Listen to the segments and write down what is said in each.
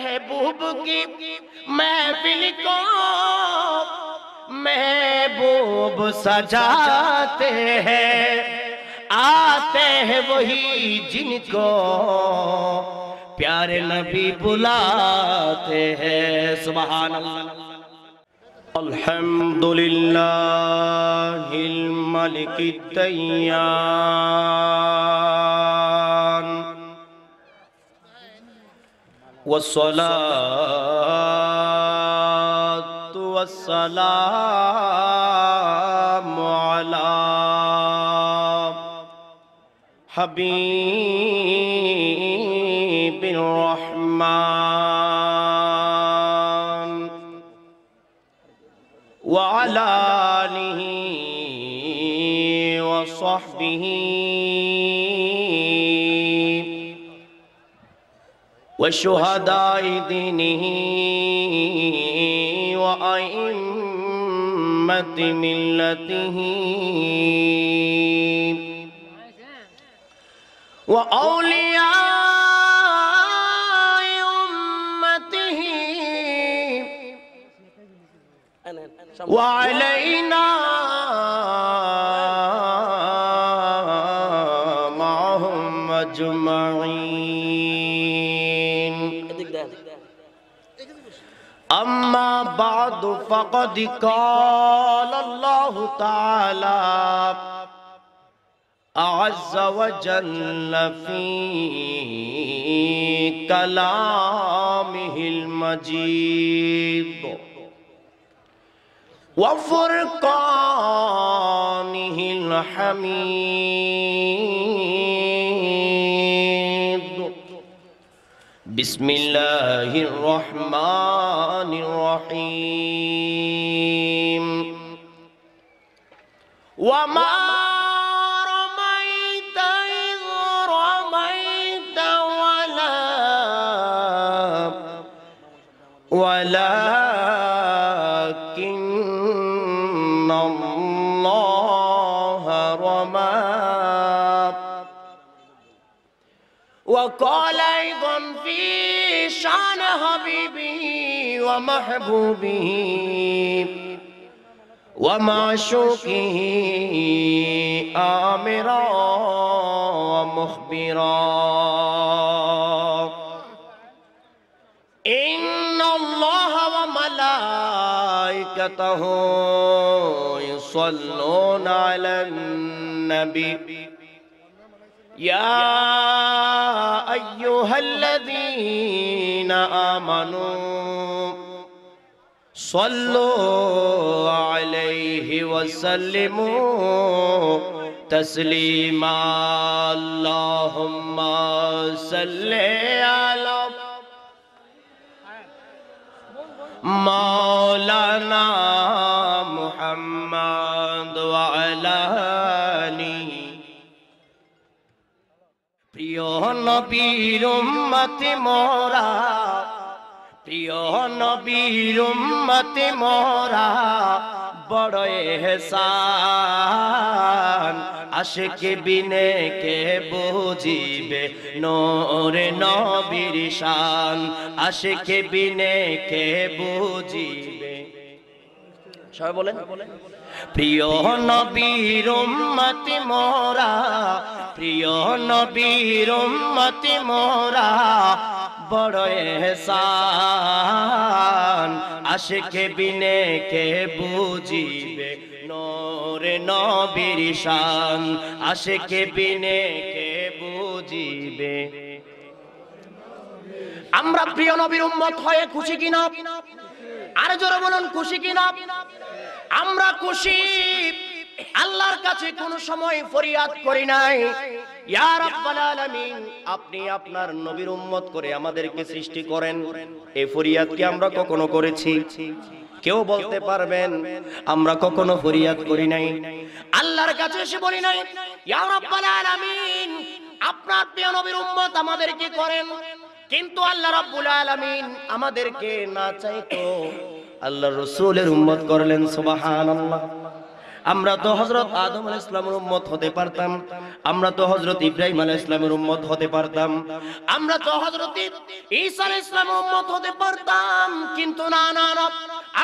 محبوب کی محفل کو محبوب سجاتے ہیں آتے ہیں وہی جن کو پیارے نبی بلاتے ہیں سبحان اللہ الحمد للہ ہل ملک والصلاة والسلام على حبيب الرحمن وعلى آله وصحبه وشهداء دينه وأئمة ملته وأولياء أمته وعلينا فقد قال الله تعالى أعز وجل في كلامه المجيد وفرقانه الحميد بسم الله الرحمن الرحيم وما رميت إذ رميت ولا ولا وقال أيضا في شان حبيبه ومحبوبه ومعشوقه آمرا ومخبرا إن الله وملائكته يصلون على النبي يا أيها الذين آمنوا صلوا عليه وسلموا تسليما اللهم صل على مولانا নবীর উম্মতে মোরা প্রিয় নবীর উম্মতে মোরা বড় এহসান আশিকে বিনে কে বুঝিবে নোরে নবীর শান আশিকে বিনে কে বুঝিবে সবাই বলেন প্রিয় নবীর উম্মতি মোরা প্রিয় নবীর উম্মতি মোরা বড় এহসান আশিকে বিনে কে বুঝিবে নরে নবীর শান আশিকে বিনে কে বুঝিবে আমরা প্রিয় নবীর উম্মত হয়ে খুশি কিনা আর জোরে বলুন খুশি কিনা আমরা খুশি আল্লাহর কাছে কোন সময় ফরিয়াদ করি নাই আপনি আপনার নবীর উম্মত করে আমাদেরকে সৃষ্টি করেন এই ফরিয়াদ কি আমরা কখনো করেছি কেউ বলতে পারবেন আমরা কখনো ফরিয়াদ করি নাই আল্লাহর কাছে এসে বলি নাই ইয়া আপনার প্রিয় নবীর উম্মত আমাদেরকে করেন কিন্তু আল্লাহ রাব্বুল আলামিন আমাদেরকে না চাইতো আল্লাহ রসুলের উম্মত করলেন সুবাহান আমরা তো হজরত আদম আল ইসলামের উম্মত হতে পারতাম আমরা তো হজরত ইব্রাহিম আলাহ ইসলামের উম্মত হতে পারতাম আমরা তো হজরত ঈসা আলাহ ইসলামের উম্মত হতে পারতাম কিন্তু না না না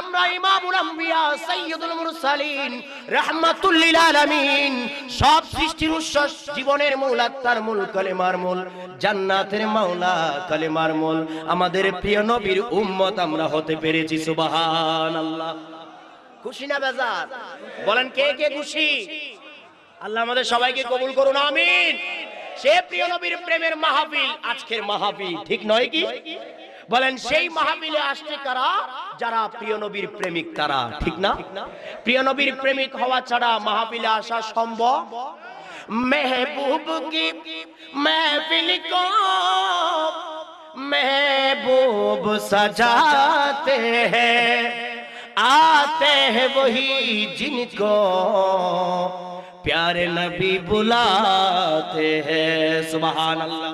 আমরা ইমামুল আম্বিয়া সাইয়্যিদুল মুরসালিন রাহমাতুল লিল আলামিন সব সৃষ্টির উৎস জীবনের মূল আত্মার মূল কালেমার মূল জান্নাতের মাওলা কালেমার মূল আমাদের প্রিয় নবীর উম্মত আমরা হতে পেরেছি সুবহানাল্লাহ খুশি না বেজার বলেন কে কে খুশি আল্লাহ আমাদের সবাইকে কবুল করুন আমিন সে প্রিয় নবীর প্রেমের মাহাবিল আজকের মাহাবিল ঠিক নয় কি বলেন সেই মাহাবিলে আসছে কারা যারা প্রিয় নবীর প্রেমিক তারা ঠিক না প্রিয় নবীর প্রেমিক হওয়া ছাড়া মাহাবিলে আসা সম্ভব মেহবুব কি মেহফিল কো মেহবুব সাজাতে হে আতে हैं वही जिनको प्यारे नबी बुलाते हैं सुभान अल्लाह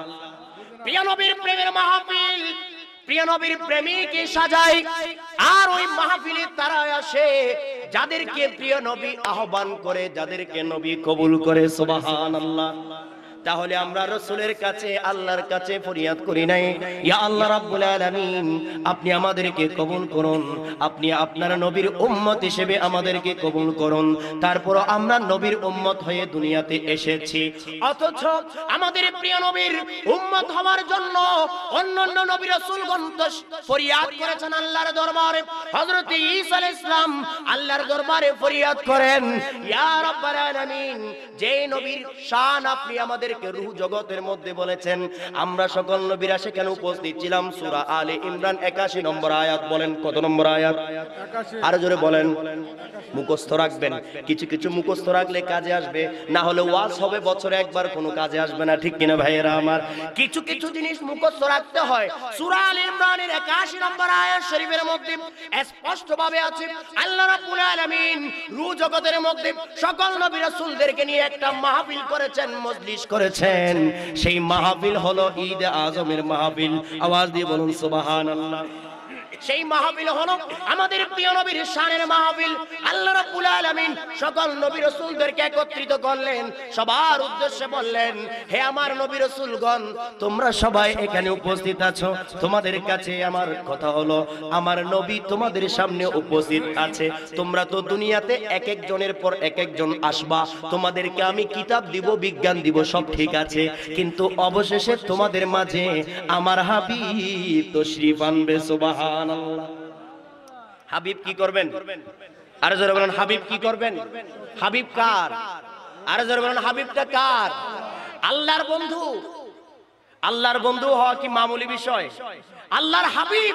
প্রিয় নবীর প্রেমের মাহফিল প্রিয় নবীর প্রেমিকে সাজাই আর ওই মাহফিলে তারা আসে যাদেরকে প্রিয় নবী আহ্বান করে যাদেরকে নবী কবুল করে সুবহানাল্লাহ তাহলে আমরা রসুলের কাছে আল্লাহর কাছে ফরিয়াদ করি নাই ইয়া আল্লাহ রাব্বুল আলামিন আপনি আমাদেরকে কবুল করুন আপনি আপনার নবীর উম্মত হিসেবে আমাদেরকে কবুল করুন তারপর আমরা নবীর উম্মত হয়ে দুনিয়াতে এসেছি অথচ আমাদের প্রিয় নবীর উম্মত হওয়ার জন্য অন্যান্য নবী রাসূলগণ ফরিয়াদ করেছেন আল্লাহর দরবারে হযরত ঈসা আলাইহিস সালাম আল্লাহর দরবারে ফরিয়াদ করেন ইয়া রাব্বুল আলামিন যেই নবীর শান আপনি আমাদের আমাদেরকে রুহ জগতের মধ্যে বলেছেন আমরা সকল নবীরা সেখানে উপস্থিত ছিলাম সুরা আলী ইমরান একাশি নম্বর আয়াত বলেন কত নম্বর আয়াত আর জোরে বলেন মুখস্থ রাখবেন কিছু কিছু মুখস্থ রাখলে কাজে আসবে না হলে ওয়াজ হবে বছরে একবার কোনো কাজে আসবে না ঠিক কিনা ভাইয়েরা আমার কিছু কিছু জিনিস মুখস্থ রাখতে হয় সুরা আল ইমরানের 81 নম্বর আয়াত শরীফের মধ্যে স্পষ্ট ভাবে আছে আল্লাহ রাব্বুল আলামিন রূহ জগতের মধ্যে সকল নবী রাসূলদেরকে নিয়ে একটা মাহফিল করেছেন মজলিস করে করেছেন সেই মাহফিল হলো ঈদ আজমের মাহবিল আওয়াজ দিয়ে বলুন সুবাহান আল্লাহ সেই মাহফিল হলো আমাদের প্রিয় নবীর শানের মাহফিল আল্লাহ রাব্বুল আলামিন সকল নবী রাসূলদেরকে একত্রিত করলেন সবার উদ্দেশ্যে বললেন হে আমার নবী রাসূলগণ তোমরা সবাই এখানে উপস্থিত আছো তোমাদের কাছে আমার কথা হলো আমার নবী তোমাদের সামনে উপস্থিত আছে তোমরা তো দুনিয়াতে এক একজনের পর এক একজন আসবা তোমাদেরকে আমি কিতাব দিব বিজ্ঞান দিব সব ঠিক আছে কিন্তু অবশেষে তোমাদের মাঝে আমার হাবিব তো শ্রী বানবে সুবাহা হাবিব কি করবেন আরে জোরে বলেন হাবিব কি করবেন হাবিব কার আরে জোরে বলেন হাবিবটা কার আল্লাহর বন্ধু আল্লাহর বন্ধু হওয়া কি মামুলি বিষয় আল্লাহর হাবিব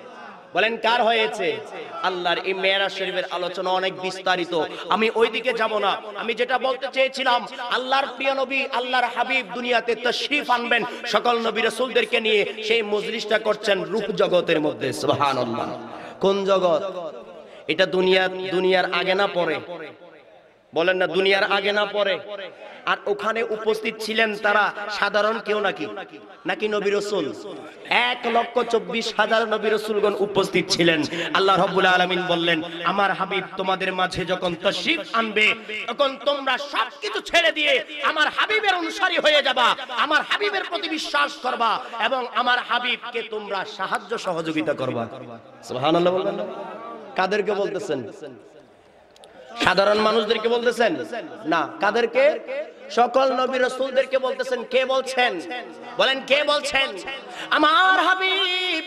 বলেন কার হয়েছে আল্লাহর এই মেয়েরা শরীফের আলোচনা অনেক বিস্তারিত আমি ওই দিকে যাবো না আমি যেটা বলতে চেয়েছিলাম আল্লাহর প্রিয় নবী আল্লাহর হাবিব দুনিয়াতে তো শিফ আনবেন সকল নবী রসুলদেরকে নিয়ে সেই মজলিসটা করছেন রূপ জগতের মধ্যে কোন জগৎ এটা দুনিয়া দুনিয়ার আগে না পরে বলেন না দুনিয়ার আগে না পরে আর ওখানে উপস্থিত ছিলেন তারা সাধারণ কেউ নাকি নাকি নবী রসুল এক লক্ষ চব্বিশ হাজার নবী রসুলগণ উপস্থিত ছিলেন আল্লাহ রব্বুল আলমিন বললেন আমার হাবিব তোমাদের মাঝে যখন তশিফ আনবে তখন তোমরা সবকিছু ছেড়ে দিয়ে আমার হাবিবের অনুসারী হয়ে যাবা আমার হাবিবের প্রতি বিশ্বাস করবা এবং আমার হাবিবকে তোমরা সাহায্য সহযোগিতা করবা সুবহানাল্লাহ বললেন কাদেরকে বলতেছেন সাধারণ মানুষদেরকে বলতেছেন না কাদেরকে সকল নবী রসুলদেরকে বলতেছেন কে বলছেন বলেন কে বলছেন আমার হাবিব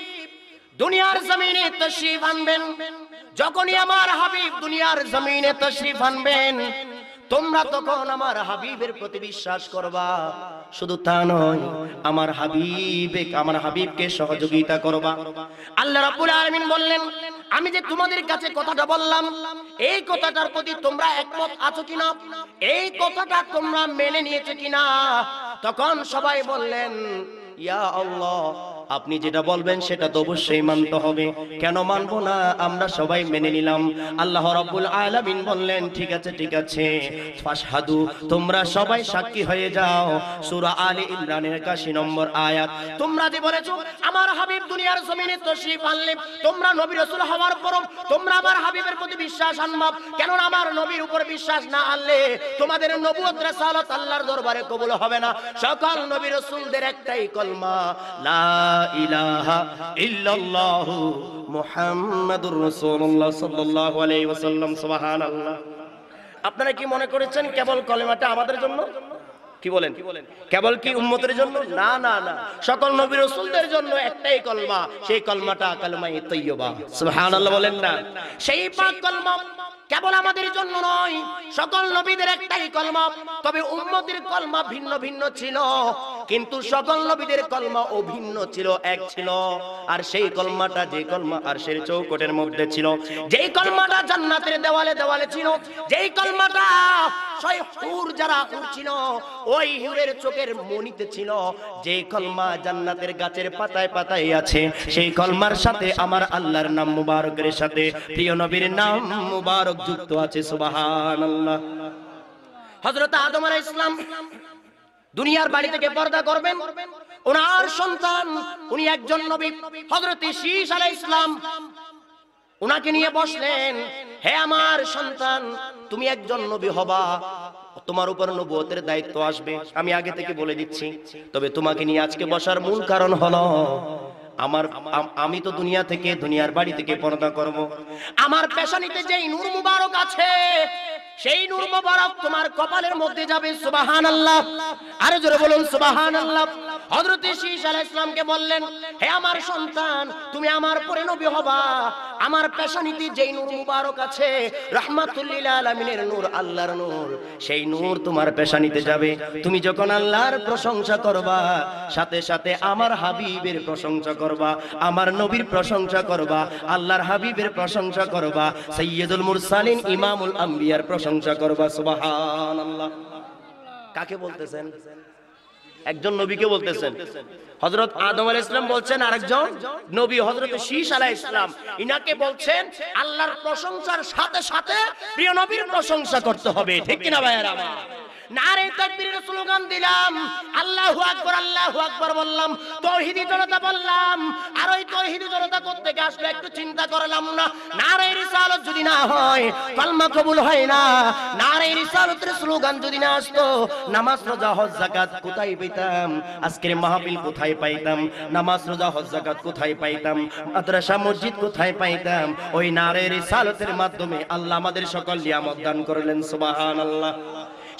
দুনিয়ার জমিনে তশরিফ আনবেন যখনই আমার হাবিব দুনিয়ার জমিনে তশরিফ আনবেন তোমরা তখন আমার হাবিবের প্রতি বিশ্বাস করবা শুধু তা নয় আমার হাবিবে আমার হাবিবকে সহযোগিতা করবা আল্লাহ রাব্বুল আলামিন বললেন আমি যে তোমাদের কাছে কথাটা বললাম এই কথাটার প্রতি তোমরা একমত আছো কিনা এই কথাটা তোমরা মেনে নিয়েছো কিনা তখন সবাই বললেন ইয়া আল্লাহ আপনি যেটা বলবেন সেটা তো অবশ্যই মানতে হবে কেন মানব না আমরা সবাই মেনে নিলাম আল্লাহ রাব্বুল আলামিন বললেন ঠিক আছে ঠিক আছে ফাশহাদু তোমরা সবাই সাক্ষী হয়ে যাও সূরা আলে ইমরানের 81 নম্বর আয়াত তোমরা যে বলেছো আমার হাবিব দুনিয়ার জমিনে তশরিফ আনলে তোমরা নবী রাসূল হওয়ার পর তোমরা আমার হাবিবের প্রতি বিশ্বাস আনবাব কেন আমার নবীর উপর বিশ্বাস না আনলে তোমাদের নবুয়ত রিসালাত আল্লাহর দরবারে কবুল হবে না সকল নবী রাসূলদের একটাই কলমা লা ইলাহা মুহাম্মাদুর রাসূলুল্লাহ সাল্লাল্লাহু আলাইহি ওয়াসাল্লাম সুবহানাল্লাহ আপনারা কি মনে করেছেন কেবল কলেমাটা আমাদের জন্য কি বলেন কেবল কি উম্মতের জন্য না না না সকল নবী রাসূলদের জন্য একটাই কলমা সেই কলমাটা কলমাই তাইয়্যিবা সুবহানাল্লাহ বলেন না সেই পাক কলমা কেবল আমাদের জন্য নয় সকল নবীদের একটাই কলমা তবে উন্নতির কলমা ভিন্ন ভিন্ন ছিল কিন্তু সকল নবীদের কলমা অভিন্ন ছিল এক ছিল আর সেই কলমাটা যে কলমা আর সেই চৌকটের মধ্যে ছিল যেই কলমাটা জান্নাতের দেওয়ালে দেওয়ালে ছিল যেই কলমাটা ছয় হুর যারা হুর ছিল ওই হুরের চোখের মনিতে ছিল যে কলমা জান্নাতের গাছের পাতায় পাতায় আছে সেই কলমার সাথে আমার আল্লাহর নাম মুবারকের সাথে প্রিয় নবীর নাম মুবারক মোবারক যুক্ত আছে সুবাহান হজরত আদম ইসলাম দুনিয়ার বাড়ি থেকে পর্দা করবেন ওনার সন্তান উনি একজন নবী হজরত শীষ আলাই ইসলাম ওনাকে নিয়ে বসলেন হে আমার সন্তান তুমি একজন নবী হবা তোমার উপর নবুয়তের দায়িত্ব আসবে আমি আগে থেকে বলে দিচ্ছি তবে তোমাকে নিয়ে আজকে বসার মূল কারণ হলো আমার আমি তো দুনিয়া থেকে দুনিয়ার বাড়ি থেকে পর্দা করব। আমার পেশানিতে যে নূর মুবারক আছে সেই নূর মুবারক তোমার কপালের মধ্যে যাবে সুবাহান আল্লাহ আরে জোরে বলুন সুবাহান আল্লাহ হজরত শীষ আলাহ ইসলামকে বললেন হে আমার সন্তান তুমি আমার পরে নবী হবা আমার পেশানিতে যেই নূর মুবারক আছে নূর আল্লাহর নূর সেই নূর তোমার পেশানিতে যাবে তুমি যখন আল্লাহর প্রশংসা করবা সাথে সাথে আমার হাবিবের প্রশংসা করবা আমার নবীর প্রশংসা করবা আল্লাহর হাবিবের প্রশংসা করবা সৈয়দুল মুরসালিন ইমামুল আম্বিয়ার প্রশংসা করবা কাকে বলতেছেন একজন নবীকে বলতেছেন হজরত আদম আল ইসলাম বলছেন আরেকজন নবী হজরত শীষ আলাহ ইসলাম ইনাকে বলছেন আল্লাহর প্রশংসার সাথে সাথে প্রিয় নবীর প্রশংসা করতে হবে ঠিক কিনা ভাইয়ার আমার নারে তাকবীরের স্লোগান দিলাম আল্লাহু আকবার আল্লাহু আকবার বললাম তাওহীদি জনতা বললাম আর ওই তাওহীদি জনতা করতে কোত্থেকে আসলে একটু চিন্তা করলাম না নারে রিসালত যদি না হয় কালমা কবুল হয় না নারে রিসালতের স্লোগান যদি না আসতো নামাজ রোজা হজ যাকাত কোথায় পেতাম আজকের মাহফিল কোথায় পাইতাম নামাজ রোজা হজ যাকাত কোথায় পাইতাম মাদ্রাসা মসজিদ কোথায় পাইতাম ওই নারে রিসালতের মাধ্যমে আল্লাহ আমাদের সকল নিয়ামত দান করলেন সুবহানাল্লাহ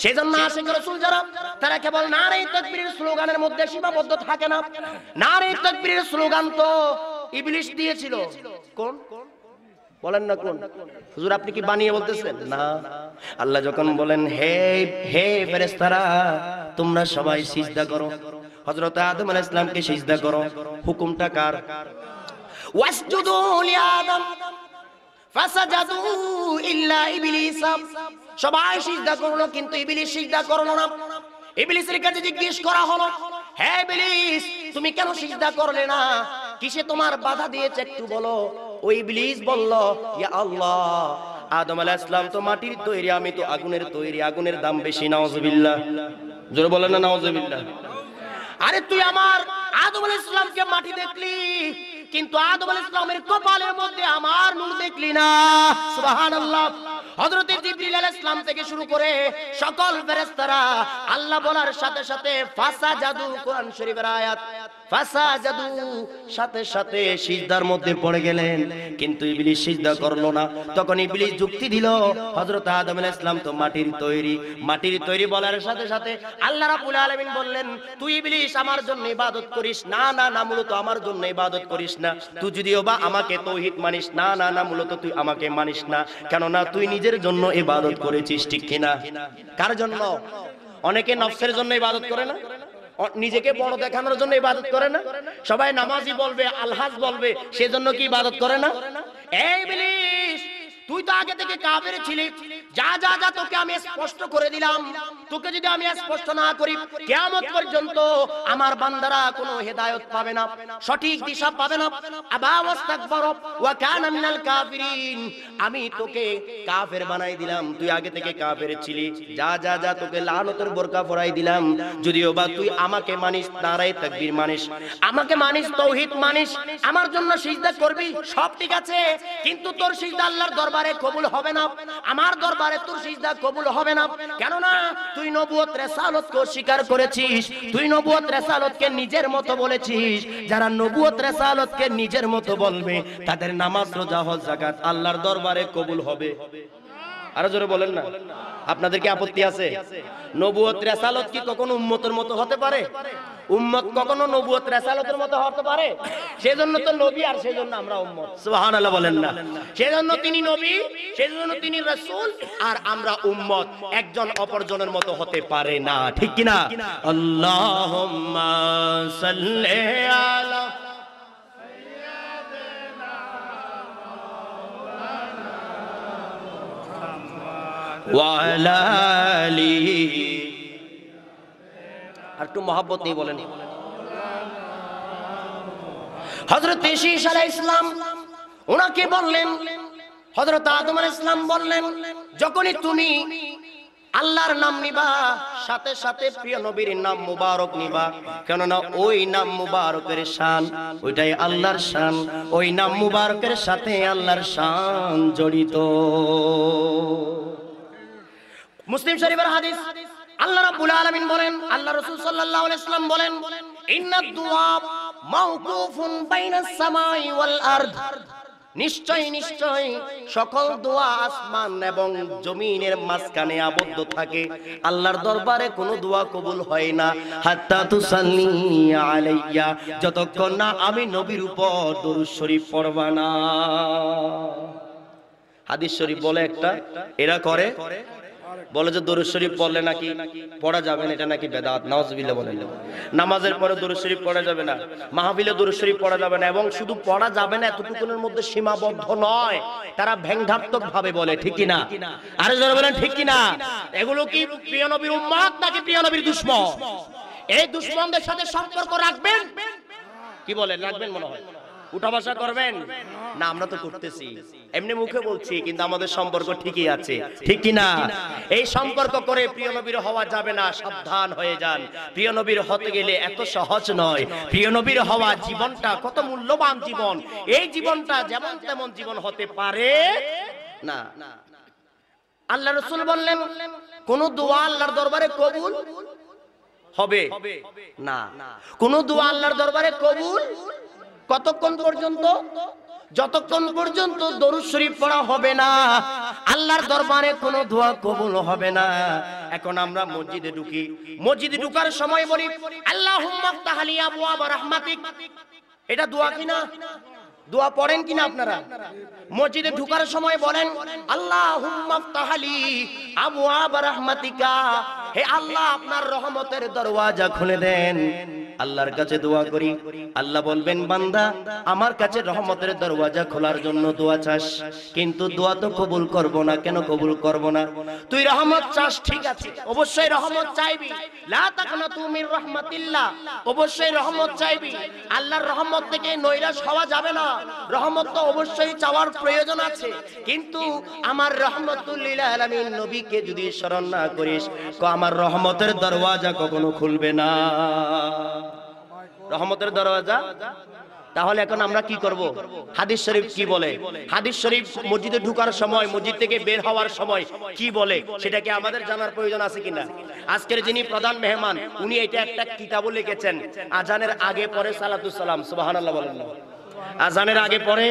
সেই জন্য আশেখ রসুল যারা তারা কেবল নারী তকবীরের স্লোগানের মধ্যে সীমাবদ্ধ থাকে না নারী তকবীরের স্লোগান তো ইবলিশ দিয়েছিল কোন বলেন না কোন হুজুর আপনি কি বানিয়ে বলতেছেন না আল্লাহ যখন বলেন হে হে ফেরেশতারা তোমরা সবাই সিজদা করো হযরত আদম আলাইহিস সালামকে সিজদা করো হুকুমটা কার ওয়াসজুদু লি আদম ফাসাজাদু ইল্লা ইবলিস সবাই সিজদা করলো কিন্তু ইবলিস সিজদা করলো না ইবলিসের কাছে জিজ্ঞেস করা হলো হে ইবলিস তুমি কেন সিজদা করলে না কিসে তোমার বাধা দিয়েছে একটু বলো ওই ইবলিস বলল ইয়া আল্লাহ আদম আলাইহিস সালাম তো মাটির তৈরি আমি তো আগুনের তৈরি আগুনের দাম বেশি নাউজুবিল্লাহ জোরে বলেন না নাউজুবিল্লাহ আরে তুই আমার আদম আলাইহিস সালামকে মাটি দেখলি কিন্তু আদম আল ইসলামের কপালের মধ্যে আমার নূর দেখলি না সুবহানাল্লাহ হযরত জিবরিল আলাইহিস সালাম থেকে শুরু করে সকল ফেরেশতারা আল্লাহ বলার সাথে সাথে ফাসা জাদু কোরআন শরীফের আয়াত আমার জন্য ইবাদত করিস না না না মূলত আমার জন্য ইবাদত করিস না তুই যদিও বা আমাকে তৌহিদ মানিস না না না মূলত তুই আমাকে মানিস না কেননা তুই নিজের জন্য ইবাদত করেছিস ঠিক কিনা কার জন্য অনেকে নফসের জন্য ইবাদত করে না নিজেকে বড় দেখানোর জন্য ইবাদত করে না সবাই নামাজি বলবে আলহাজ বলবে সেজন্য কি ইবাদত করে না এই বিলিশ তুই তো আগে থেকে কাবের ছিলি যা যা যা তোকে আমি স্পষ্ট করে দিলাম তোকে যদি আমি স্পষ্ট না করি কিয়ামত পর্যন্ত আমার বান্দারা কোনো হেদায়ত পাবে না সঠিক দিশা পাবে না আবা ওয়াস্তাকবার ওয়া কানা মিনাল কাফিরিন আমি তোকে কাফের বানাই দিলাম তুই আগে থেকে কাফের ছিলি যা যা যা তোকে লানতের বোরকা পরাই দিলাম যদিও বা তুই আমাকে মানিস নারায় তাকবীর মানিস আমাকে মানিস তৌহিদ মানিস আমার জন্য সিজদা করবি সব ঠিক আছে কিন্তু তোর সিজদা আল্লাহর দরবার দরবারে কবুল হবে না আমার দরবারে তোর সিজদা কবুল হবে না কেন না তুই নবুয়ত কো স্বীকার করেছিস তুই নবুয়ত কে নিজের মতো বলেছিস যারা নবুয়ত কে নিজের মতো বলবে তাদের নামাজ রোজা হজ যাকাত আল্লাহর দরবারে কবুল হবে আরো জোরে বলেন না আপনাদের কি আপত্তি আছে নবুয়ত রেসালত কি কখনো উম্মতের মতো হতে পারে উম্মত কখনো নবুয়ত রেসালতের মতো হতে পারে সেজন্য তো নবী আর সেজন্য আমরা উম্মত সুবহানাল্লাহ বলেন না সেজন্য তিনি নবী সেজন্য তিনি রাসূল আর আমরা উম্মত একজন অপরজনের মতো হতে পারে না ঠিক কি না আল্লাহুম্মা সাল্লি আলা সাইয়্যিদিনা মুহাম্মাদ ওয়া আলা আলিহি আর একটু মহাব্বত নিয়ে বলেন হজরত ইসা ইসলাম ওনাকে বললেন হজরত আদম ইসলাম বললেন যখনই তুমি আল্লাহর নাম নিবা সাথে সাথে প্রিয় নবীর নাম মুবারক নিবা কেননা ওই নাম মুবারকের শান ওইটাই আল্লাহর শান ওই নাম মুবারকের সাথে আল্লাহর শান জড়িত মুসলিম শরীফের হাদিস আল্লাহ রাব্বুল আলামিন বলেন আল্লাহ রাসূল সাল্লাল্লাহু আলাইহি সাল্লাম বলেন ইন্নাদ দুআ মাউকুফুন বাইনাস সামাই ওয়াল আরদ নিশ্চয় নিশ্চয় সকল দোয়া আসমান এবং জমিনের মাঝখানে আবদ্ধ থাকে আল্লাহর দরবারে কোনো দোয়া কবুল হয় না হাত্তা তু সাল্লি আলাইয়া যতক্ষণ না আমি নবীর উপর দরুদ শরীফ পড়বা না হাদিস শরীফ বলে একটা এরা করে বলে যে দরুদ শরীফ পড়লে নাকি পড়া যাবে না এটা নাকি বেদাত নাওজবিল্লা বলেন নামাজের পরে দরুদ শরীফ পড়া যাবে না মাহফিলে দরুদ শরীফ পড়া যাবে না এবং শুধু পড়া যাবে না এতটুকুনের মধ্যে সীমাবদ্ধ নয় তারা ভ্যাংঘাত্মক ভাবে বলে ঠিক কি না আরে যারা বলেন ঠিক কি না এগুলো কি প্রিয় নবীর উম্মত নাকি প্রিয় নবীর দুশ্মন এই দুশ্মনদের সাথে সম্পর্ক রাখবেন কি বলেন রাখবেন মনে হয় উঠা করবেন না আমরা তো করতেছি এমনি মুখে বলছি কিন্তু আমাদের সম্পর্ক ঠিকই আছে ঠিক কি না এই সম্পর্ক করে প্রিয় নবীর হওয়া যাবে না সাবধান হয়ে যান প্রিয় নবীর হতে গেলে এত সহজ নয় প্রিয় নবীর হওয়া জীবনটা কত মূল্যবান জীবন এই জীবনটা যেমন তেমন জীবন হতে পারে না আল্লাহ রসুল বললেন কোন দোয়া আল্লাহর দরবারে কবুল হবে না কোন দোয়া আল্লাহর দরবারে কবুল কতক্ষণ পর্যন্ত যতক্ষণ পর্যন্ত দরুদ শরীফ পড়া হবে না আল্লাহর দরবারে কোনো দোয়া কবুল হবে না এখন আমরা মসজিদে ঢুকি মসজিদে ঢুকার সময় বলি আল্লাহুম্মা তাহলি আবওয়াবা রাহমাতিক এটা দোয়া কিনা দোয়া পড়েন কিনা আপনারা মসজিদে ঢুকার সময় বলেন আল্লাহুম্মা তাহলি আবওয়াবা রাহমাতিকা হে আল্লাহ আপনার রহমতের দরওয়াজা খুলে দেন আল্লাহর কাছে দোয়া করি আল্লাহ বলবেন বান্দা আমার কাছে রহমতের দরওয়াজা খোলার জন্য দোয়া চাস কিন্তু দোয়া তো কবুল করব না কেন কবুল করব না তুই রহমত চাস ঠিক আছে অবশ্যই রহমত চাইবি লা তাকনাতু মির রাহমাতিল্লাহ অবশ্যই রহমত চাইবি আল্লাহর রহমত থেকে নৈরাশ হওয়া যাবে না রহমত তো অবশ্যই চাওয়ার প্রয়োজন আছে কিন্তু আমার রহমতুল লিল আলামিন নবীকে যদি শরণ না করিস কো আমার আমার রহমতের দরওয়াজা কখনো খুলবে না রহমতের দরওয়াজা তাহলে এখন আমরা কি করব হাদিস শরীফ কি বলে হাদিস শরীফ মসজিদে ঢুকার সময় মসজিদ থেকে বের হওয়ার সময় কি বলে সেটাকে আমাদের জানার প্রয়োজন আছে কিনা আজকের যিনি প্রধান মেহমান উনি এটা একটা কিতাবও লিখেছেন আজানের আগে পরে সালাতুসালাম সুবাহ আল্লাহ বলেন আজানের আগে পরে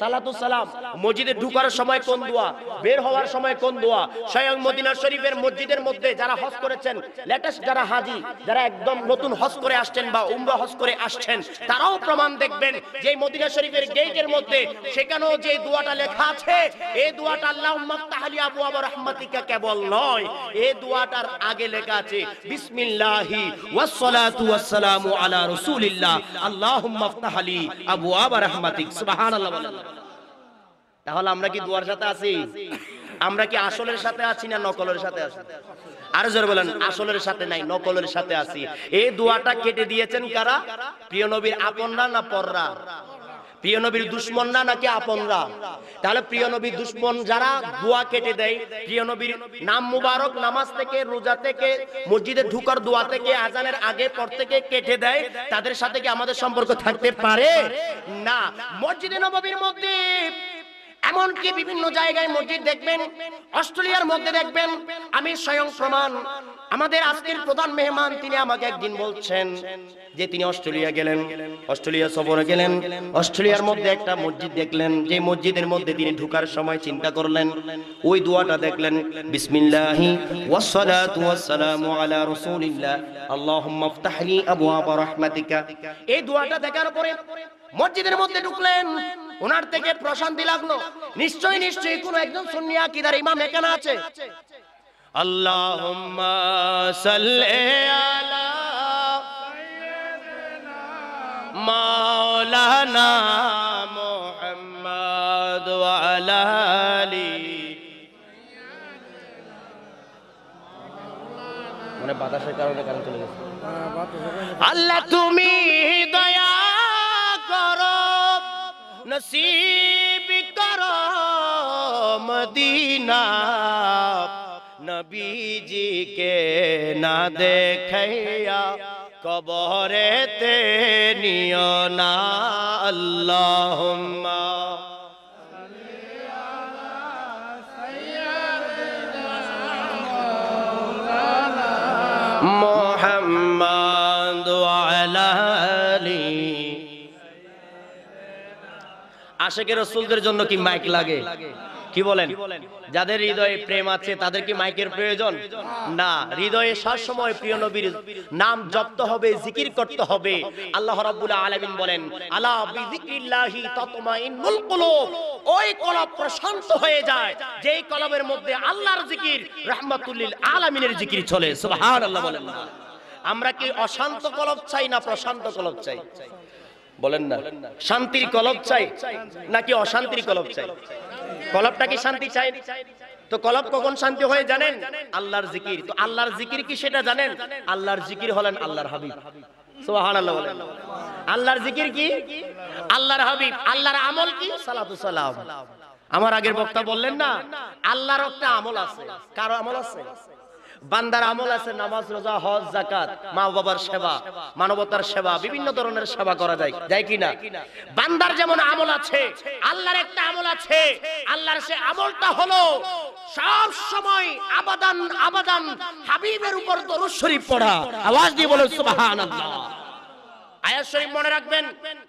সালাতু সালাম মসজিদে ঢুকার সময় কোন দোয়া বের হওয়ার সময় কোন দোয়া স্বয়ং মদিনা শরীফের মসজিদের মধ্যে যারা হজ করেছেন লেটেস্ট যারা হাজি যারা একদম নতুন হজ করে আসছেন বা উমরা হজ করে আসছেন তারাও প্রমাণ দেখবেন যে মদিনা শরীফের গেটের মধ্যে সেখানেও যে দোয়াটা লেখা আছে এই দোয়াটা আল্লাহ উম্মাত তাহলি আবু আবার রহমাতিকা কেবল নয় এই দোয়াটার আগে লেখা আছে বিসমিল্লাহি ওয়াসসালাতু ওয়াসসালামু আলা রাসূলিল্লাহ আল্লাহুম্মা ফতাহলি আবু তাহলে আমরা কি দুয়ার সাথে আছি আমরা কি আসলের সাথে আছি না নকলের সাথে আছি আরো জোরে বলেন আসলের সাথে নাই নকলের সাথে আছি এই দোয়াটা কেটে দিয়েছেন কারা প্রিয় নবীর আপনরা না পররা প্রিয় নবীর দুশ্মন না নাকি আপনরা তাহলে প্রিয় নবীর দুশ্মন যারা দোয়া কেটে দেয় প্রিয় নবীর নাম মুবারক নামাজ থেকে রোজা থেকে মসজিদে ঢুকার দোয়া থেকে আজানের আগে পর থেকে কেটে দেয় তাদের সাথে কি আমাদের সম্পর্ক থাকতে পারে না মসজিদে নবীর মধ্যে এমনকি বিভিন্ন জায়গায় মসজিদ দেখবেন অস্ট্রেলিয়ার মধ্যে দেখবেন আমি স্বয়ং প্রমাণ আমাদের আজকের প্রধান মেহমান তিনি আমাকে একদিন বলছেন যে তিনি অস্ট্রেলিয়া গেলেন অস্ট্রেলিয়া সফরে গেলেন অস্ট্রেলিয়ার মধ্যে একটা মসজিদ দেখলেন যে মসজিদের মধ্যে তিনি ঢুকার সময় চিন্তা করলেন ওই দোয়াটা দেখলেন বিসমিল্লাহি ওয়াসসালাতু ওয়াসসালামু আলা রাসূলিল্লাহ আল্লাহুম্মা ফতাহলি আবওয়াব রাহমাতিকা এই দোয়াটা দেখার পরে মসজিদের মধ্যে ঢুকলেন ওনার থেকে প্রশান্তি লাগলো নিশ্চয়ই নিশ্চয় কোন একজন সুন্নি আকিদার ইমাম এখানে আছে আল্লাহুম্মা সাল্লি আলা মাওলানা ওয়া আলা মানে বাতাসের কারণে কারণ চলে গেছে হ্যাঁ, আল্লাহ তুমি দয়া করো নসিব করো মদিনা নবীজি কে না দেখাইয়া কবরেতে নিও না আল্লাহুম্মা আশেকের রসুলদের জন্য কি মাইক লাগে কি বলেন যাদের হৃদয়ে প্রেম আছে তাদের কি মাইকের প্রয়োজন না হৃদয়ে সব সময় প্রিয় নবীর নাম জপ্ত হবে জিকির করতে হবে আল্লাহ রাব্বুল আলামিন বলেন আলা বিযিকরিল্লাহি তাতমাইনুল কুলুব ওই কলব প্রশান্ত হয়ে যায় যেই কলবের মধ্যে আল্লাহর জিকির রাহমাতুল লিল আলামিনের জিকির চলে সুবহানাল্লাহ বলেন আমরা কি অশান্ত কলব চাই না প্রশান্ত কলব চাই বলেন না শান্তির কলব চাই নাকি অশান্তির কলব চাই কলবটা কি শান্তি চাই তো কলব কখন শান্তি হয় জানেন আল্লাহর জিকির তো আল্লাহর জিকির কি সেটা জানেন আল্লাহর জিকির হলেন আল্লাহর হাবিব আল্লাহর জিকির কি আল্লাহর হাবিব আল্লাহর আমল কি সালাতু সালাম আমার আগের বক্তা বললেন না আল্লাহর একটা আমল আছে কারো আমল আছে বান্দার আমল আছে নামাজ রোজা হজ জাকাত মা বাবার সেবা মানবতার সেবা বিভিন্ন ধরনের সেবা করা যায় যায় কি না বান্দার যেমন আমল আছে আল্লাহর একটা আমল আছে আল্লাহর সে আমলটা হলো সব সময় আবাদান আবাদান হাবিবের উপর দরুদ শরীফ পড়া আওয়াজ দিয়ে বলো সুবহানাল্লাহ আয়াত শরীফ মনে রাখবেন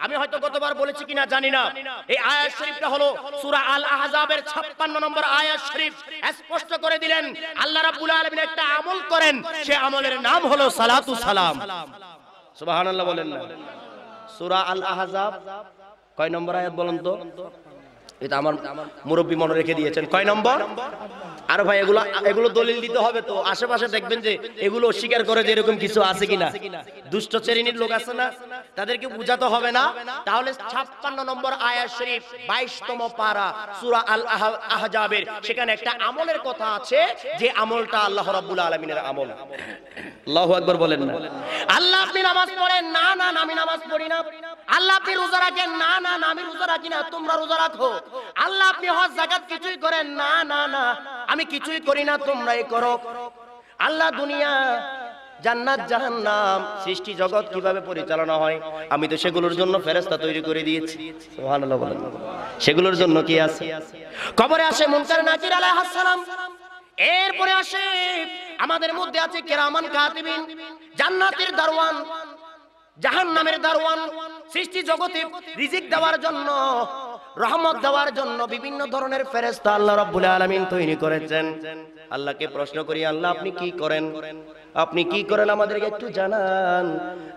আমি হয়তো গতবার বলেছি কিনা জানি না এই আয়াত শরীফটা হলো সুরা আল আহজাবের ছাপ্পান্ন নম্বর আয়াত শরীফ স্পষ্ট করে দিলেন আল্লাহ রাব্বুল আলামিন একটা আমল করেন সে আমলের নাম হলো সালাতু সালাম সুবহানাল্লাহ বলেন না সূরা আল আহজাব কয় নম্বর আয়াত বলেন তো এটা আমার মুরব্বী মনে রেখে দিয়েছেন কয় নম্বর আর ভাই এগুলো এগুলো দলিল দিতে হবে তো আশেপাশে দেখবেন যে এগুলো স্বীকার করে যে এরকম কিছু আছে কিনা দুষ্ট শ্রেণীর লোক আছে না তাদেরকে বুঝাতে হবে না তাহলে ছাপ্পান্ন নম্বর আয়া শরীফ বাইশতম পারা সুরা আল আহজাবের সেখানে একটা আমলের কথা আছে যে আমলটা আল্লাহ রাব্বুল আলমিনের আমল আল্লাহ একবার বলেন না আল্লাহ আপনি নামাজ পড়েন না না আমি নামাজ পড়ি না আল্লাহ আপনি রোজা রাখেন না না আমি রোজা রাখি না তোমরা রোজা রাখো আল্লাহ আপনি হজ জাকাত কিছুই করেন না না না আমি কিছুই করি না তোমরাই করো আল্লাহ দুনিয়া জান্নাত জাহান্নাম সৃষ্টি জগৎ কিভাবে পরিচালনা হয় আমি তো সেগুলোর জন্য ফেরেস্তা তৈরি করে দিয়েছি সুবহানাল্লাহ বলেন সেগুলোর জন্য কি আছে কবরে আসে মুনকার নাকির আলাইহিস সালাম এরপরে আসে আমাদের মধ্যে আছে কেরামান কাতিবিন জান্নাতের দারওয়ান জাহান্নামের দারওয়ান সৃষ্টি জগতে রিজিক দেওয়ার জন্য রহমত দেওয়ার জন্য বিভিন্ন ধরনের ফেরেস্তা আল্লাহ রব্বুল আলমিন তৈরি করেছেন আল্লাহকে প্রশ্ন করি আল্লাহ আপনি কি করেন আপনি কি করেন আমাদেরকে একটু জানান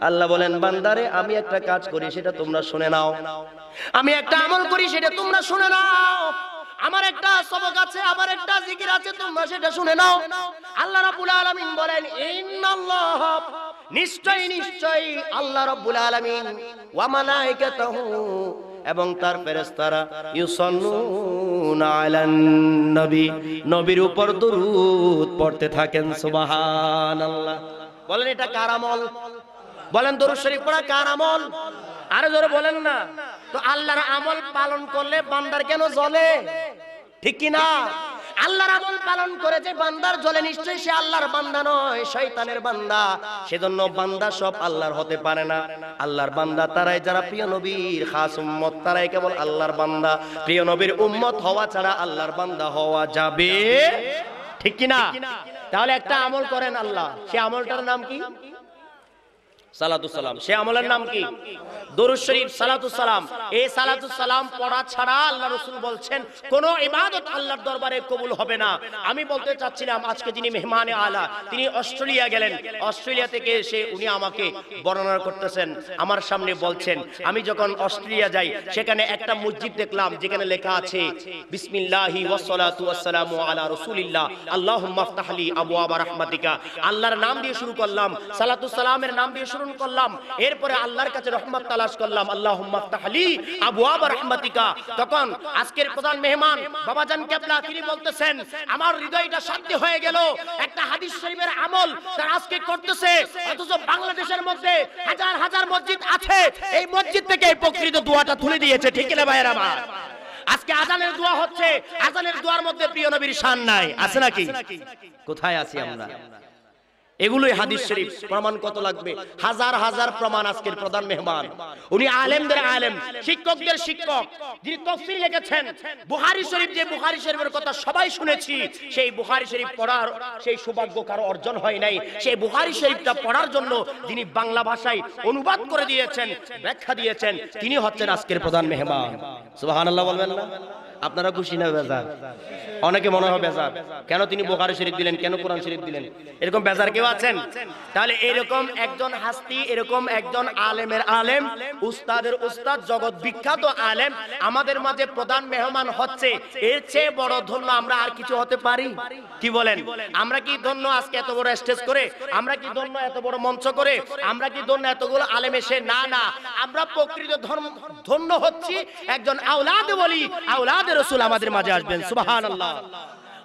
আল্লাহ বলেন বান্দারে আমি একটা কাজ করি সেটা তোমরা শুনে নাও আমি একটা আমল করি সেটা তোমরা শুনে নাও আমার একটা সবক আছে আমার একটা জিকির আছে তোমরা সেটা শুনে নাও আল্লাহ রাবুল আলামিন বলেন ইন্নাল্লাহ নিশ্চয় নিশ্চয় আল্লাহ রাব্বুল আলামিন ওয়া এবং তার ফেরেস্তারা ইউসল্লুনা আলান নবী নবীর উপর দরুদ পড়তে থাকেন সুবহানাল্লাহ বলেন এটা কার আমল বলেন দরুদ শরীফ পড়া কার আমল আরে জোরে বলেন না তো আল্লাহর আমল পালন করলে বান্দার কেন জ্বলে ঠিক কি না আল্লাহর আমল পালন করে যে বান্দার জলে নিশ্চয়ই সে আল্লাহর বান্দা নয় শয়তানের বান্দা সেজন্য বান্দা সব আল্লাহর হতে পারে না আল্লাহর বান্দা তারাই যারা প্রিয় নবীর খাস উম্মত তারাই কেবল আল্লাহর বান্দা প্রিয় নবীর উম্মত হওয়া ছাড়া আল্লাহর বান্দা হওয়া যাবে ঠিক কিনা তাহলে একটা আমল করেন আল্লাহ সে আমলটার নাম কি সালাতুসালাম সে আমলের নাম কি দরুদ শরীফ সালাতুসালাম এই সালাতুসালাম পড়া ছাড়া আল্লাহ বলছেন কোন ইবাদত আল্লাহর দরবারে কবুল হবে না আমি বলতে চাচ্ছিলাম আজকে যিনি মেহমানে আলা তিনি অস্ট্রেলিয়া গেলেন অস্ট্রেলিয়া থেকে এসে উনি আমাকে বর্ণনা করতেছেন আমার সামনে বলছেন আমি যখন অস্ট্রেলিয়া যাই সেখানে একটা মসজিদ দেখলাম যেখানে লেখা আছে বিসমিল্লাহি ওয়াসসালাতু ওয়াসসালামু আলা রাসূলিল্লাহ রাহমাতিকা আল্লাহর নাম দিয়ে শুরু করলাম সালাতুসালামের নাম দিয়ে স্মরণ করলাম এরপরে আল্লাহর কাছে রহমত তালাশ করলাম আল্লাহ তাহলি আবু আবার রহমাতিকা তখন আজকের প্রধান মেহমান বাবা বাবাজান কেবলা তিনি বলতেছেন আমার হৃদয়টা শান্তি হয়ে গেল একটা হাদিস শরীফের আমল তার আজকে করতেছে অথচ বাংলাদেশের মধ্যে হাজার হাজার মসজিদ আছে এই মসজিদ থেকে এই প্রকৃত দোয়াটা তুলে দিয়েছে ঠিক না ভাইয়ের আমার আজকে আজানের দোয়া হচ্ছে আজানের দোয়ার মধ্যে প্রিয় নবীর শান নাই আছে নাকি কোথায় আছি আমরা এগুলোই হাদিস শরীফ প্রমাণ কত লাগবে হাজার হাজার প্রমাণ আজকের প্রধান মেহমান উনি আলেমদের আলেম শিক্ষকদের শিক্ষক যিনি তফসিল লিখেছেন বুহারি শরীফ যে বুহারি শরীফের কথা সবাই শুনেছি সেই বুহারি শরীফ পড়ার সেই সৌভাগ্য কারো অর্জন হয় নাই সেই বুহারি শরীফটা পড়ার জন্য যিনি বাংলা ভাষায় অনুবাদ করে দিয়েছেন ব্যাখ্যা দিয়েছেন তিনি হচ্ছেন আজকের প্রধান মেহমান সুবহানাল্লাহ বলবেন না আপনারা খুশি না বেজার অনেকে মনে হয় বেজার কেন তিনি বোকারে শরীফ দিলেন কেন কোরআন শরীফ দিলেন এরকম বেজার কেউ আছেন তাহলে এরকম একজন হাস্তি এরকম একজন আলেমের আলেম উস্তাদের উস্তাদ জগৎ বিখ্যাত আলেম আমাদের মাঝে প্রধান মেহমান হচ্ছে এর চেয়ে বড় ধন্য আমরা আর কিছু হতে পারি কি বলেন আমরা কি ধন্য আজকে এত বড় স্টেজ করে আমরা কি ধন্য এত বড় মঞ্চ করে আমরা কি ধন্য এতগুলো আলেম এসে না না আমরা প্রকৃত ধন্য হচ্ছি একজন আওলাদ বলি আওলাদ آج بین سبحان اللہ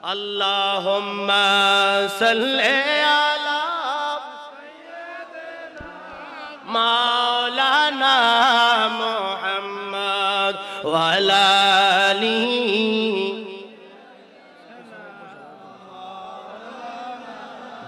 اللہ مولانا محمد مالانام والی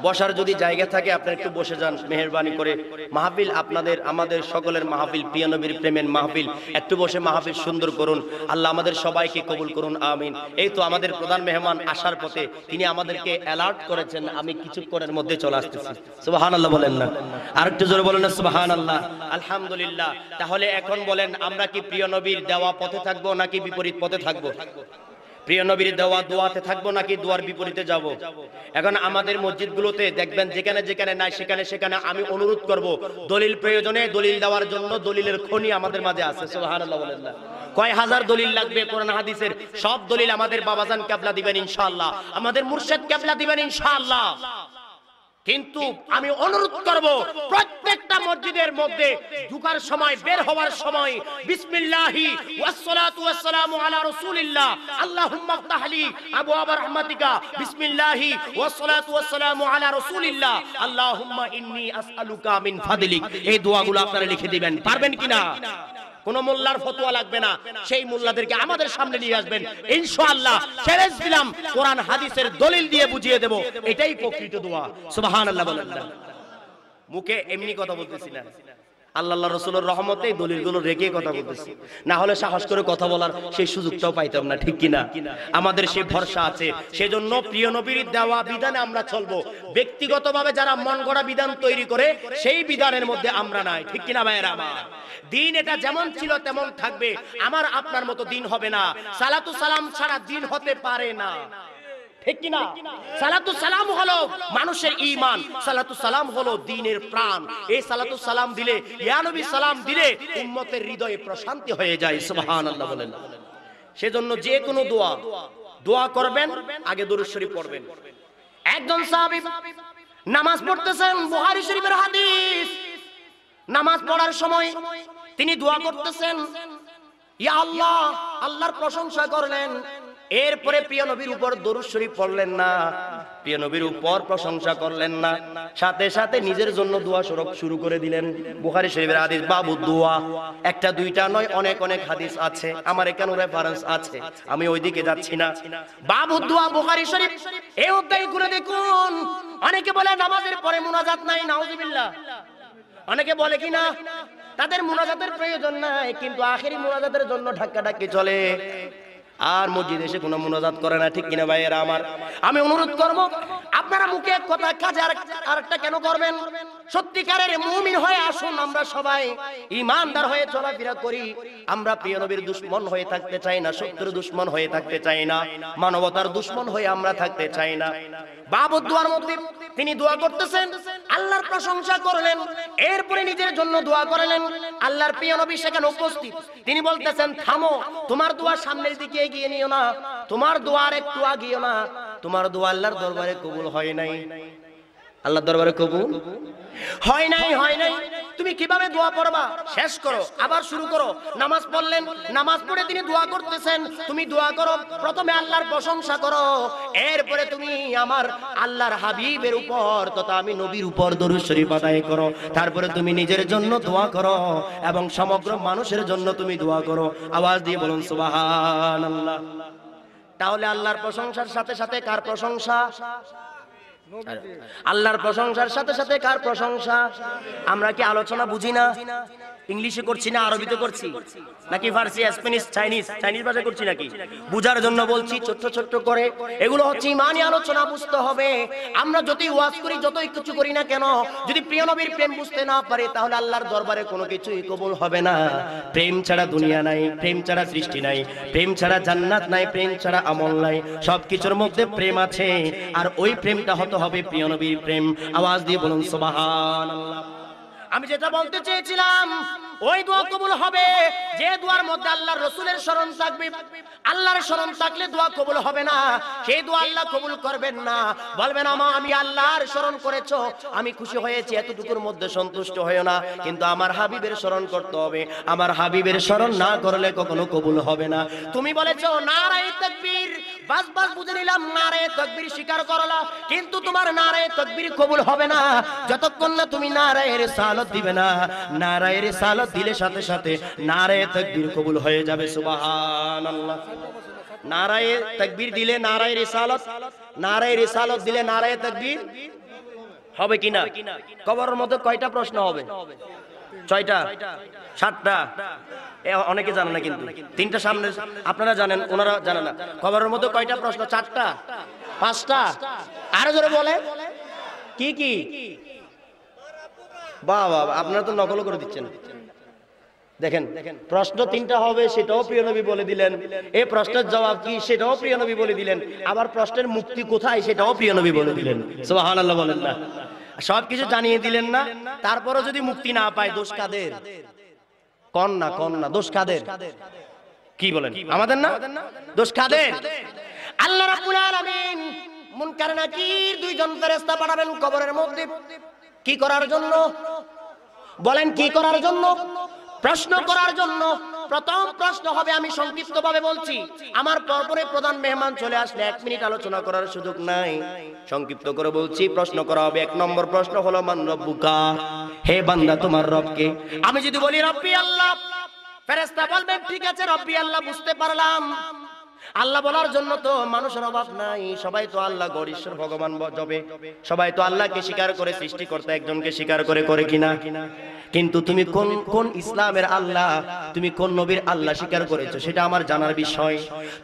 বসার যদি জায়গা থাকে আপনারা একটু বসে যান মেহরবানি করে মাহফিল আপনাদের আমাদের সকলের মাহফিল প্রিয়নবীর প্রেমের মাহফিল একটু বসে মাহফিল সুন্দর করুন আল্লাহ আমাদের সবাইকে কবুল করুন আমিন এই তো আমাদের প্রধান মেহমান আসার পথে তিনি আমাদেরকে অ্যালার্ট করেছেন আমি কিছুক্ষণের মধ্যে চলে আসতেছি সুবাহান আল্লাহ বলেন না আর একটু জোরে বলেন না সুবাহান আল্লাহ আলহামদুলিল্লাহ তাহলে এখন বলেন আমরা কি প্রিয় নবীর দেওয়া পথে থাকবো নাকি বিপরীত পথে থাকবো প্রিয় নবীর দেওয়া দোয়াতে থাকবো নাকি দোয়ার বিপরীতে যাব। এখন আমাদের মসজিদ গুলোতে দেখবেন যেখানে যেখানে নাই সেখানে সেখানে আমি অনুরোধ করব দলিল প্রয়োজনে দলিল দেওয়ার জন্য দলিলের খনি আমাদের মাঝে আছে কয় হাজার দলিল লাগবে কোরআন হাদিসের সব দলিল আমাদের বাবাজান ক্যাবলা দিবেন ইনশাআল্লাহ আমাদের মুর্শেদ ক্যাবলা দিবেন ইনশাআল্লাহ কিন্তু আমি অনুরোধ করব প্রত্যেকটা মসজিদের মধ্যে ঢুকার সময় বের হওয়ার সময় বিসমিল্লাহি ওয়াসসালাতু ওয়াসসালামু আলা রাসূলিল্লাহ আল্লাহুম্মা ফতাহলি আবু আবার রহমাতিকা বিসমিল্লাহি ওয়াসসালাতু ওয়াসসালামু আলা রাসূলিল্লাহ আল্লাহুম্মা ইন্নী আসআলুকা মিন ফাদলিক এই দোয়াগুলো আপনারা লিখে দিবেন পারবেন কিনা কোন মোল্লার ফতোয়া লাগবে না সেই মোল্লাদেরকে আমাদের সামনে নিয়ে আসবেন ইনশাআল্লাহ চ্যালেঞ্জ দিলাম কোরআন হাদিসের দলিল দিয়ে বুঝিয়ে দেব এটাই প্রকৃত দোয়া সুবহানাল্লাহ বলেন মুখে এমনি কথা বলতেছিলেন আল্লাহ রসুলের রহমতে এই দলিলগুলো রেখে কথা বলতেছি না হলে সাহস করে কথা বলার সেই সুযোগটাও পাইতাম না ঠিক কিনা আমাদের সেই ভরসা আছে সেজন্য প্রিয় নবীর দেওয়া বিধানে আমরা চলবো ব্যক্তিগতভাবে যারা মন গড়া বিধান তৈরি করে সেই বিধানের মধ্যে আমরা নাই ঠিক কিনা ভাইয়েরা আমার দিন এটা যেমন ছিল তেমন থাকবে আমার আপনার মতো দিন হবে না সালাতু সালাম ছাড়া দিন হতে পারে না প্রশান্তি হয়ে যায় বলেন সেজন্য যে কোনো দোয়া দোয়া করবেন আগে দরুদ শরীফ পড়বেন একজন সাহাবী নামাজ পড়তেছেন বুখারী শরীফের হাদিস নামাজ পড়ার সময় তিনি দোয়া করতেছেন ইয়া আল্লাহ আল্লাহর প্রশংসা করলেন এরপরে প্রিয় নবীর উপর দরুদ শরীফ পড়লেন না প্রিয় নবীর উপর প্রশংসা করলেন না সাথে সাথে নিজের জন্য দোয়া সরব শুরু করে দিলেন বুখারী শরীফের হাদিস বাবু দোয়া একটা দুইটা নয় অনেক অনেক হাদিস আছে আমার এখানে রেফারেন্স আছে আমি ওইদিকে যাচ্ছি না বাবু দোয়া বুখারী শরীফ এই অধ্যায় ঘুরে দেখুন অনেকে বলে নামাজের পরে মুনাজাত নাই নাউজুবিল্লাহ অনেকে বলে কি না তাদের মুনাজাতের প্রয়োজন নাই কিন্তু আখেরি মুনাজাতের জন্য ঢাকা ঢাকি চলে আর মসজিদে এসে কোনো মুনাজাত করে না ঠিক কিনা ভাইয়েরা আমার আমি অনুরোধ করব আপনারা মুখে এক কথা কাজে আর একটা কেন করবেন সত্যিকারের মুমিন হয়ে আসুন আমরা সবাই ইমানদার হয়ে চলাফেরা করি আমরা প্রিয় নবীর দুশ্মন হয়ে থাকতে চাই না শত্রু দুশ্মন হয়ে থাকতে চাই না মানবতার দুশ্মন হয়ে আমরা থাকতে চাই না বাবুর দোয়ার মধ্যে তিনি দোয়া করতেছেন আল্লাহর প্রশংসা করলেন এরপরে নিজের জন্য দোয়া করলেন আল্লাহর প্রিয় নবী সেখানে উপস্থিত তিনি বলতেছেন থামো তোমার দোয়া সামনের দিকে এগিয়ে নিও না তোমার দোয়ার একটু আগিও না তোমার দোয়া আল্লাহর দরবারে কবুল হয় নাই আল্লাহ দরবারে কবুল হয় নাই হয় নাই তুমি কিভাবে দোয়া পড়বা শেষ করো আবার শুরু করো নামাজ পড়লেন নামাজ পড়ে তিনি দোয়া করতেছেন তুমি দোয়া করো প্রথমে আল্লাহর প্রশংসা করো এরপরে তুমি আমার আল্লাহর হাবিবের উপর তথা আমি নবীর উপর দরুদ শরীফ আদায় করো তারপরে তুমি নিজের জন্য দোয়া করো এবং সমগ্র মানুষের জন্য তুমি দোয়া করো আওয়াজ দিয়ে বলুন সুবহানাল্লাহ তাহলে আল্লাহর প্রশংসার সাথে সাথে কার প্রশংসা আল্লাহর প্রশংসার সাথে সাথে কার প্রশংসা আমরা কি আলোচনা বুঝি না ইংলিশে করছি না আরবিতে করছি নাকি ফার্সি স্প্যানিশ চাইনিজ চাইনিজ ভাষা করছি নাকি বুঝার জন্য বলছি ছোট্ট ছোট্ট করে এগুলো হচ্ছে ইমানই আলোচনা বুঝতে হবে আমরা যতই ওয়াজ করি যতই কিছু করি না কেন যদি প্রিয় নবীর প্রেম বুঝতে না পারে তাহলে আল্লাহর দরবারে কোনো কিছুই কবুল হবে না প্রেম ছাড়া দুনিয়া নাই প্রেম ছাড়া সৃষ্টি নাই প্রেম ছাড়া জান্নাত নাই প্রেম ছাড়া আমল নাই সবকিছুর মধ্যে প্রেম আছে আর ওই প্রেমটা হতে হবে প্রিয় নবীর প্রেম আওয়াজ দিয়ে বলুন সুবহানাল্লাহ আমি যেটা বলতে চেয়েছিলাম ওই দোয়া কবুল হবে যে দোয়ার মধ্যে আল্লাহর রসুলের স্মরণ থাকবে আল্লাহর স্মরণ থাকলে দোয়া কবুল হবে না সেই দোয়া আল্লাহ কবুল করবেন না বলবেন আমা আমি আল্লাহর স্মরণ করেছ আমি খুশি হয়েছি এতটুকুর মধ্যে সন্তুষ্ট হয় না কিন্তু আমার হাবিবের স্মরণ করতে হবে আমার হাবিবের স্মরণ না করলে কখনো কবুল হবে না তুমি বলেছ নারায় তকবীর বাস বাস বুঝে নিলাম নারে তকবীর স্বীকার করলাম কিন্তু তোমার নারে তকবীর কবুল হবে না যতক্ষণ না তুমি নারায়ের সালত দিবে না নারায়ের সালত দিলে সাথে সাথে নারায় তাকবীর কবুল হয়ে যাবে সুবহানাল্লাহ নারায়ে তাকবীর দিলে নারায় রিসালাত নারায় রিসালাত দিলে নারায় তাকবীর হবে কিনা কবরের মধ্যে কয়টা প্রশ্ন হবে ছয়টা সাতটা অনেকে জানে না কিন্তু তিনটা সামনে আপনারা জানেন ওনারা জানে না কবরের মধ্যে কয়টা প্রশ্ন চারটা পাঁচটা আরো জোরে বলে কি কি বাবা আপনারা তো নকল করে দিচ্ছেন দেখেন প্রশ্ন তিনটা হবে সেটাও প্রিয় নবী বলে দিলেন এ প্রশ্নের জবাব কি সেটাও প্রিয় নবী বলে দিলেন আবার প্রশ্নের মুক্তি কোথায় সেটাও প্রিয় নবী বলে দিলেন বলেন না সবকিছু জানিয়ে দিলেন না তারপরে যদি মুক্তি না পায় দোষ কাদের কন না কন না দোষ কাদের কি বলেন আমাদের না দোষ কাদের আল্লাহ রাব্বুল আলামিন মুনকার নাকির দুইজন ফেরেশতা পাঠাবেন কবরের মধ্যে কি করার জন্য বলেন কি করার জন্য প্রশ্ন করার জন্য প্রথম প্রশ্ন হবে আমি সংক্ষিপ্ত ভাবে বলছি আমার পরপরে প্রধান মেহমান চলে আসলে এক মিনিট আলোচনা করার সুযোগ নাই সংক্ষিপ্ত করে বলছি প্রশ্ন করা হবে এক নম্বর প্রশ্ন হলো মান বুকা হে বান্দা তোমার রবকে আমি যদি বলি রব্বি আল্লাহ ফেরেস্তা বলবেন ঠিক আছে রব্বি আল্লাহ বুঝতে পারলাম আল্লাহ বলার জন্য তো মানুষের অভাব নাই সবাই তো আল্লাহ গরিশ্বর ভগবান জবে সবাই তো আল্লাহকে স্বীকার করে সৃষ্টি করতে একজনকে স্বীকার করে করে কিনা কিন্তু তুমি কোন কোন ইসলামের আল্লাহ তুমি কোন নবীর আল্লাহ স্বীকার করেছো সেটা আমার জানার বিষয়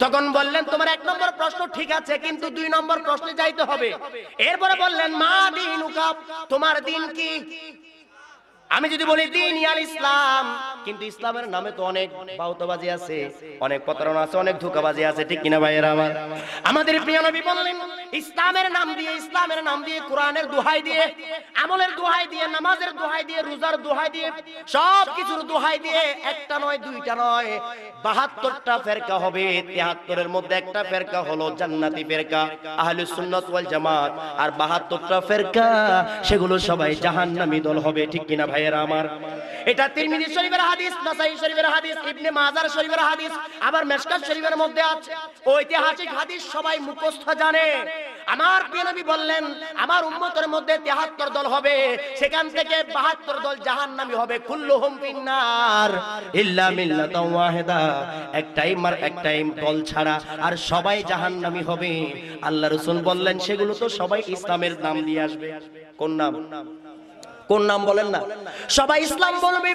তখন বললেন তোমার এক নম্বর প্রশ্ন ঠিক আছে কিন্তু দুই নম্বর প্রশ্নে যাইতে হবে এরপরে বললেন মা দিন তোমার দিন কি আমি যদি বলি দিন ইয়াল ইসলাম কিন্তু ইসলামের নামে তো অনেক বাউতবাজি আছে অনেক প্রতারণা আছে অনেক ধোকাবাজি আছে ঠিক কিনা ভাইয়েরা আমার আমাদের প্রিয় নবী বললেন ইসলামের নাম দিয়ে ইসলামের নাম দিয়ে কোরআনের দোহাই দিয়ে আমলের দোহাই দিয়ে নামাজের দোহাই দিয়ে রোজার দোহাই দিয়ে সব কিছুর দোহাই দিয়ে একটা নয় দুইটা নয় বাহাত্তরটা ফেরকা হবে 73 এর মধ্যে একটা ফেরকা হলো জান্নাতি ফেরকা আহলে সুন্নাত ওয়াল জামাত আর বাহাত্তরটা ফেরকা সেগুলো সবাই জাহান্নামী দল হবে ঠিক কিনা ভাইয়েরা আমার এটা তিরমিজি শরীফের হাদিস নাসাই শরীফের হাদিস ইবনে মাজার শরীফের হাদিস আবার মেশকাত শরীফের মধ্যে আছে ঐতিহাসিক হাদিস সবাই মুখস্থ জানে আমার নবী বললেন আমার উম্মতের মধ্যে 73 দল হবে সেখান থেকে 72 দল জাহান্নামী হবে কুল্লুহুম ফিন্নার ইল্লা মিল্লাতাও ওয়াহিদা আর এক টাইম দল ছাড়া আর সবাই জাহান্নামী হবে আল্লাহ রাসূল বললেন সেগুলো তো সবাই ইসলামের নাম দিয়ে আসবে কোন নাম কোন নাম বলেন না সবাই ইসলাম বলবে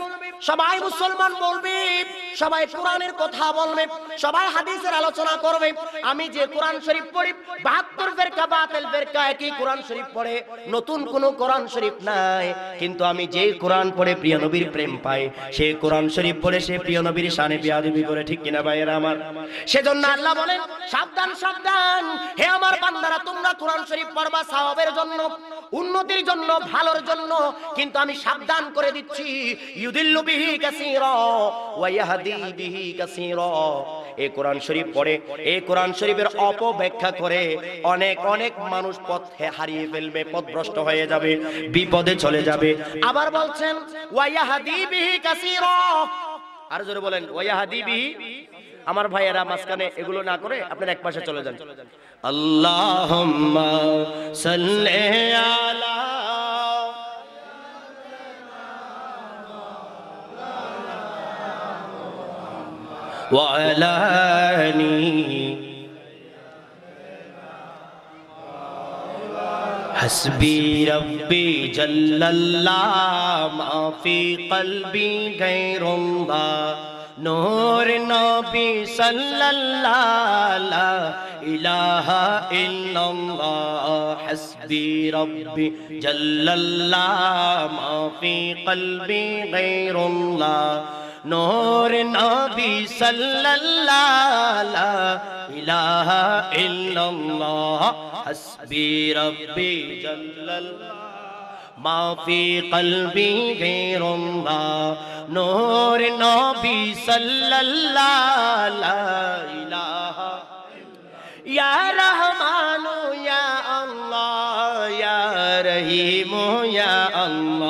সবাই মুসলমান বলবে সবাই কোরআনের কথা বলবে সবাই হাদিসের আলোচনা করবে আমি যে কোরআন শরীফ পড়ি বাহাত্তর ফেরকা বাতিল ফেরকা একই কোরআন শরীফ পড়ে নতুন কোন কোরআন শরীফ নাই কিন্তু আমি যে কোরআন পড়ে প্রিয় নবীর প্রেম পাই সে কোরআন শরীফ পড়ে সে প্রিয় নবীর শানে বিয়াদবি করে ঠিক কিনা ভাই এরা আমার সেজন্য আল্লাহ বলেন সাবধান সাবধান হে আমার বান্দারা তোমরা কোরআন শরীফ পড়বা সাহাবের জন্য উন্নতির জন্য ভালোর জন্য কিন্তু আমি সাবধান করে দিচ্ছি ইউদিল্লু এই কোরআন শরীফ পড়ে এই কোরআন শরীফের অপব্যাখ্যা করে অনেক অনেক মানুষ পথে হারিয়ে ফেলবে পথভ্রষ্ট হয়ে যাবে বিপদে চলে যাবে আবার বলছেন বিহি আর জোরে বলেন বিহি আমার ভাইয়েরা মাঝখানে এগুলো না করে আপনার এক পাশে চলে যান আল্লাহ আলা وعلاني حسبي ربي جل الله ما في قلبي غير الله نور النبي صلى الله لا إله إلا الله حسبي ربي جل الله ما في قلبي غير الله نور نبی صلی اللہ اللہ اللہ الہ الا حسبی ربی ما فی قلبی غیر نور نبی صلی اللہ یار الہ یا یا یا اللہ رہی یا اللہ